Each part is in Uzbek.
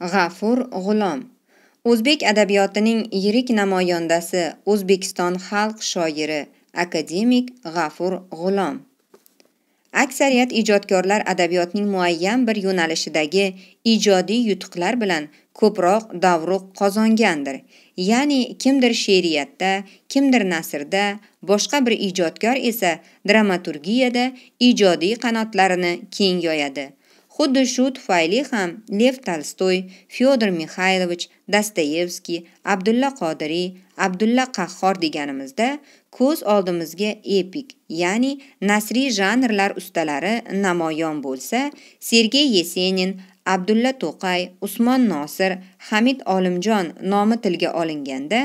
G'afur G'ulom O'zbek adabiyotining yirik namoyandasi O'zbekiston xalq shoiri akademik G'afur G'ulom Aksariyat ijodkorlar adabiyotning muayyan bir yo'nalishidagi ijodiy yutuqlar bilan ko'proq davruq qozongandir. Ya'ni kimdir she'riyatda, kimdir nasrda, boshqa bir ijodkor esa dramaturgiyada ijodiy qanotlarini keng yoyadi. Xuddi shu tufayli ham Lev Tolstoy, Fyodor Mixaylovich, Dostoyevskiy, Abdulla Qodiriy, Abdulla Qahhor deganimizda ko'z oldimizga epik, ya'ni nasriy janrlar ustalari namoyon bo'lsa, Sergey Yesenin, Abdulla To'qay, Usmon Nosir, Hamid Olimjon nomi tilga olinganda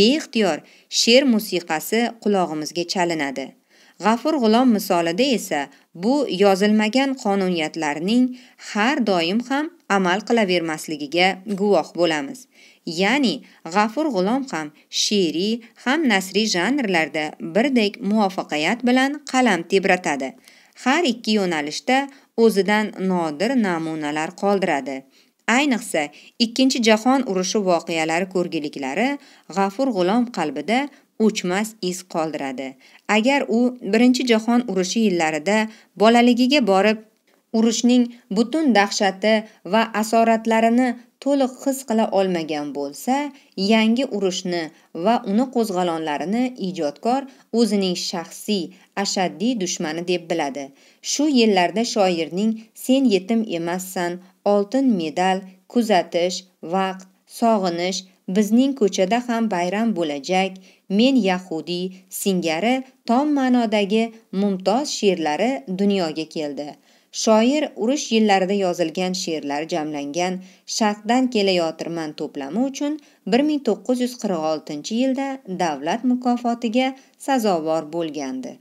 beixtiyor she'r musiqasi qulog'imizga chalinadi. G'afur g'ulom misolida esa bu yozilmagan qonuniyatlarning har doim ham amal qilavermasligiga guvoh bo'lamiz. Ya'ni G'afur g'ulom ham she'riy ham nasriy janrlarda birdek muvaffaqiyat bilan qalam tebratadi. Har ikki yo'nalishda o'zidan nodir namunalar qoldiradi. Ayniqsa, Ikkinchi jahon urushi voqealari ko'rgiliklari G'afur g'ulom qalbida o'chmas iz qoldiradi. Agar u Birinchi jahon urushi yillarida bolaligiga borib, urushning butun dahshati va asoratlarini to'liq his qila olmagan bo'lsa, yangi urushni va uni qo'zg'olonlarini ijodkor o'zining shaxsiy ashaddiy dushmani deb biladi. Shu yillarda shoirning sen yetim emassan, oltin medal, kuzatish, vaqt, sog'inish bizning ko'chada ham bayram bo'lajak men yahudiy singari tom ma'nodagi mumtoz she'rlari dunyoga keldi shoir urush yillarida yozilgan she'rlar jamlangan sharqdan kelayotirman to'plami uchun 1946 yilda davlat mukofotiga sazovor bo'lgandi